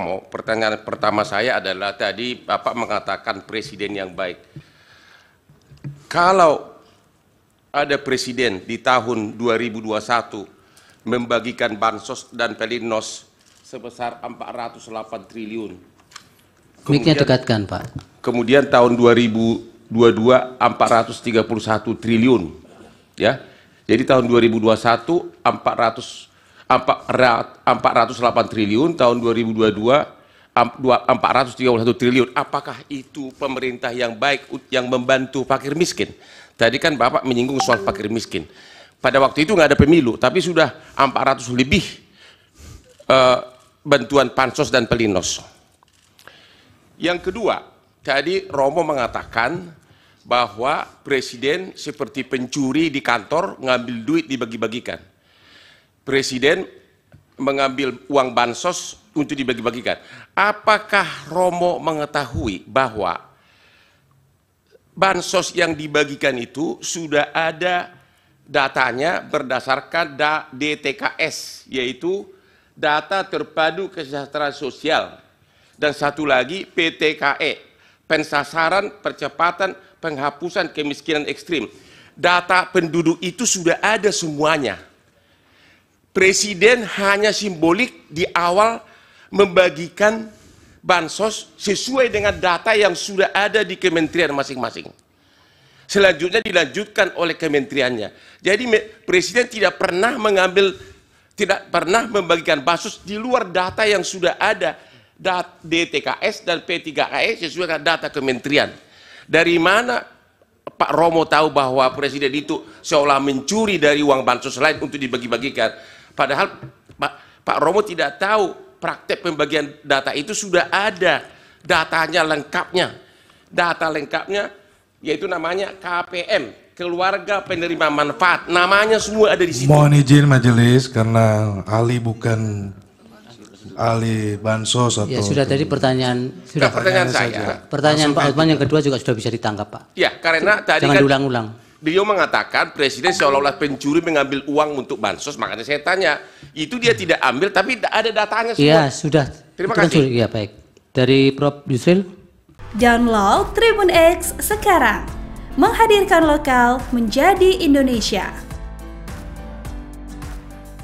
Mau pertanyaan pertama saya adalah tadi Bapak mengatakan presiden yang baik. Kalau ada presiden di tahun 2021 membagikan bansos dan pelinos sebesar 408 triliun. Kemudian dekatkan, Pak. Kemudian tahun 2022 431 triliun. Ya. Jadi tahun 2021 400 408 triliun tahun 2022 431 triliun. Apakah itu pemerintah yang baik yang membantu fakir miskin? Tadi kan Bapak menyinggung soal fakir miskin. Pada waktu itu nggak ada pemilu, tapi sudah 400 lebih uh, bantuan pansos dan pelinos. Yang kedua, tadi Romo mengatakan bahwa presiden seperti pencuri di kantor ngambil duit dibagi-bagikan presiden mengambil uang bansos untuk dibagi-bagikan. Apakah Romo mengetahui bahwa bansos yang dibagikan itu sudah ada datanya berdasarkan DTKS, yaitu data terpadu kesejahteraan sosial. Dan satu lagi PTKE, pensasaran percepatan penghapusan kemiskinan ekstrim. Data penduduk itu sudah ada semuanya Presiden hanya simbolik di awal membagikan bansos sesuai dengan data yang sudah ada di kementerian masing-masing. Selanjutnya dilanjutkan oleh kementeriannya. Jadi presiden tidak pernah mengambil tidak pernah membagikan bansos di luar data yang sudah ada DTKS dan P3KS sesuai dengan data kementerian. Dari mana Pak Romo tahu bahwa presiden itu seolah mencuri dari uang bansos lain untuk dibagi-bagikan? Padahal Pak, Pak Romo tidak tahu praktek pembagian data itu sudah ada datanya lengkapnya. Data lengkapnya yaitu namanya KPM, keluarga penerima manfaat. Namanya semua ada di situ. Mohon izin majelis karena Ali bukan Ali Bansos atau Ya sudah tadi pertanyaan sudah pertanyaan, pertanyaan saya. Pertanyaan Pak Utman yang kedua juga sudah bisa ditangkap, Pak. Ya, karena tadi Jangan kan diulang-ulang beliau mengatakan presiden seolah-olah pencuri mengambil uang untuk bansos, makanya saya tanya, itu dia tidak ambil tapi ada datanya semua. Iya, sudah. Terima kan kasih. Pencuri. Ya, baik. Dari Prof Yusril. Download Tribun X sekarang. Menghadirkan lokal menjadi Indonesia.